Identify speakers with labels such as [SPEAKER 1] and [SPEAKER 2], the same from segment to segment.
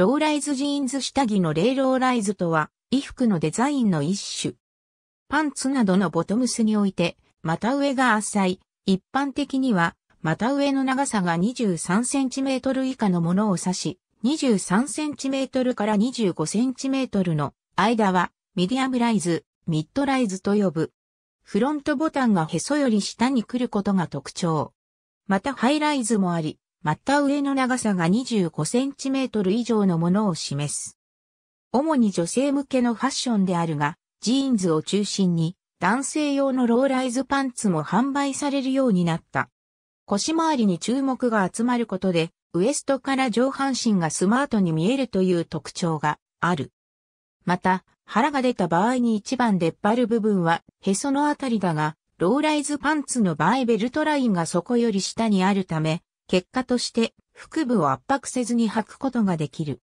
[SPEAKER 1] ローライズジーンズ下着のレイローライズとは、衣服のデザインの一種。パンツなどのボトムスにおいて、股上が浅い。一般的には、股上の長さが 23cm 以下のものを指し、23cm から 25cm の間は、ミディアムライズ、ミッドライズと呼ぶ。フロントボタンがへそより下に来ることが特徴。またハイライズもあり、また上の長さが25センチメートル以上のものを示す。主に女性向けのファッションであるが、ジーンズを中心に男性用のローライズパンツも販売されるようになった。腰回りに注目が集まることで、ウエストから上半身がスマートに見えるという特徴がある。また、腹が出た場合に一番出っ張る部分はへそのあたりだが、ローライズパンツの場合ベルトラインがそこより下にあるため、結果として腹部を圧迫せずに履くことができる。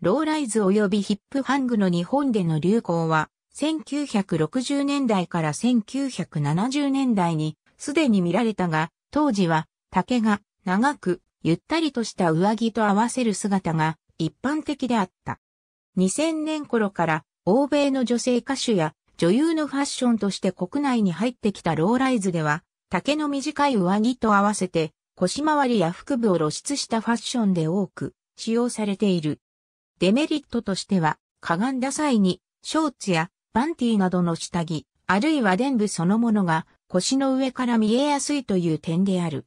[SPEAKER 1] ローライズ及びヒップハングの日本での流行は、1960年代から1970年代にすでに見られたが、当時は竹が長くゆったりとした上着と合わせる姿が一般的であった。2000年頃から欧米の女性歌手や女優のファッションとして国内に入ってきたローライズでは、竹の短い上着と合わせて腰回りや腹部を露出したファッションで多く使用されている。デメリットとしては、かがんだ際に、ショーツやパンティなどの下着、あるいは電部そのものが腰の上から見えやすいという点である。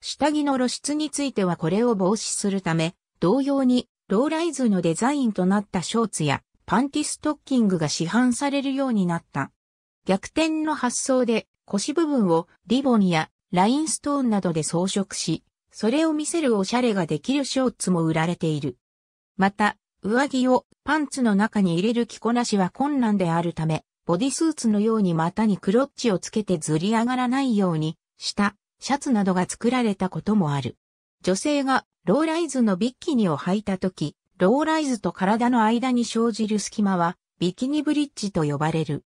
[SPEAKER 1] 下着の露出についてはこれを防止するため、同様にローライズのデザインとなったショーツやパンティストッキングが市販されるようになった。逆転の発想で腰部分をリボンやラインストーンなどで装飾し、それを見せるおしゃれができるショーツも売られている。また、上着をパンツの中に入れる着こなしは困難であるため、ボディスーツのように股にクロッチをつけてずり上がらないようにしたシャツなどが作られたこともある。女性がローライズのビッキニを履いたとき、ローライズと体の間に生じる隙間はビキニブリッジと呼ばれる。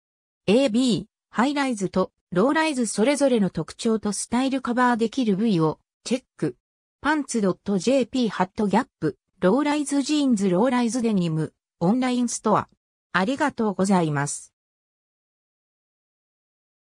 [SPEAKER 1] AB、ハイライズとローライズそれぞれの特徴とスタイルカバーできる部位をチェック。パンツ .jp ハットギャップ、ローライズジーンズローライズデニム、オンラインストア。ありがとうございます。